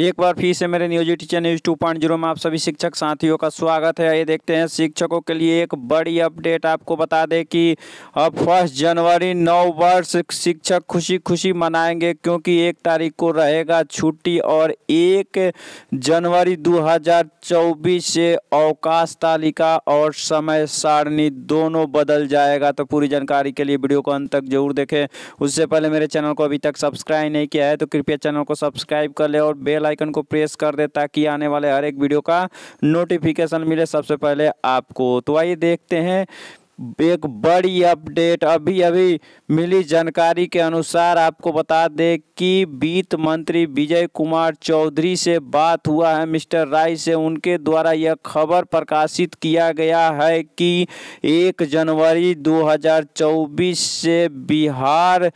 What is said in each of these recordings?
एक बार फिर से मेरे news teacher news two point zero में आप सभी शिक्षक साथियों का स्वागत है ये देखते हैं शिक्षकों के लिए एक बड़ी अपडेट आपको बता दें कि अब फर्स्ट जनवरी नौ वर्ष शिक्षक खुशी खुशी मनाएंगे क्योंकि एक तारीख को रहेगा छुट्टी और एक जनवरी 2024 से अवकाश तालिका और समय सारणी दोनों बदल जाएगा तो पूरी जानकारी के लिए वीडियो को अंत तक जरूर देखें उससे पहले मेरे चैनल को अभी तक सब्सक्राइब नहीं किया है तो कृपया चैनल को सब्सक्राइब कर ले और बेल बेल आइकन को प्रेस कर दे ताकि आने वाले हर एक वीडियो का नोटिफिकेशन मिले सबसे पहले आपको तो आइए देखते हैं एक बड़ी अपडेट अभी अभी मिली जानकारी के अनुसार आपको बता दें कि वित्त मंत्री विजय कुमार चौधरी से बात हुआ है मिस्टर राय से उनके द्वारा यह खबर प्रकाशित किया गया है कि एक जनवरी 2024 से बिहार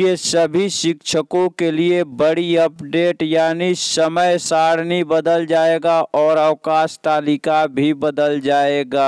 के सभी शिक्षकों के लिए बड़ी अपडेट यानी समय सारणी बदल जाएगा और अवकाश तालिका भी बदल जाएगा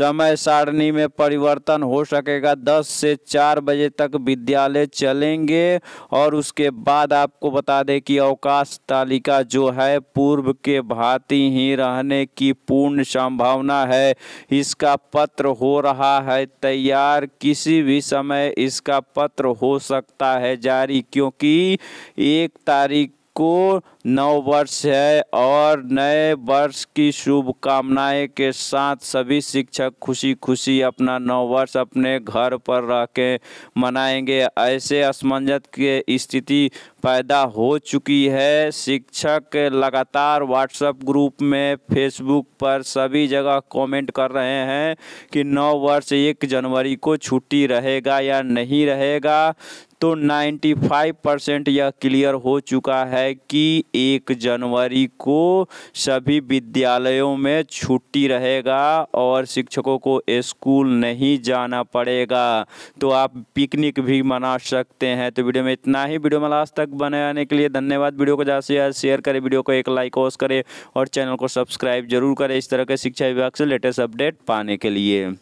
समय सारणी में परिवर्तन हो सकेगा 10 से 4 बजे तक विद्यालय चलेंगे और उसके बाद आपको बता दें कि अवकाश तालिका जो है पूर्व के भांति ही रहने की पूर्ण संभावना है इसका पत्र हो रहा है तैयार किसी भी समय इसका पत्र हो सकता सप्ताह है जारी क्योंकि एक तारीख को नव वर्ष है और नए वर्ष की शुभकामनाएं के साथ सभी शिक्षक खुशी खुशी अपना नव वर्ष अपने घर पर रह के मनाएंगे ऐसे असमंजस की स्थिति पैदा हो चुकी है शिक्षक लगातार व्हाट्सएप ग्रुप में फेसबुक पर सभी जगह कमेंट कर रहे हैं कि नव वर्ष एक जनवरी को छुट्टी रहेगा या नहीं रहेगा तो 95 परसेंट यह क्लियर हो चुका है कि एक जनवरी को सभी विद्यालयों में छुट्टी रहेगा और शिक्षकों को स्कूल नहीं जाना पड़ेगा तो आप पिकनिक भी मना सकते हैं तो वीडियो में इतना ही वीडियो में लास्ट तक आने के लिए धन्यवाद वीडियो को ज़्यादा से ज़्यादा शेयर करें वीडियो को एक लाइक ओस करें और चैनल को सब्सक्राइब जरूर करें इस तरह के शिक्षा विभाग से लेटेस्ट अपडेट पाने के लिए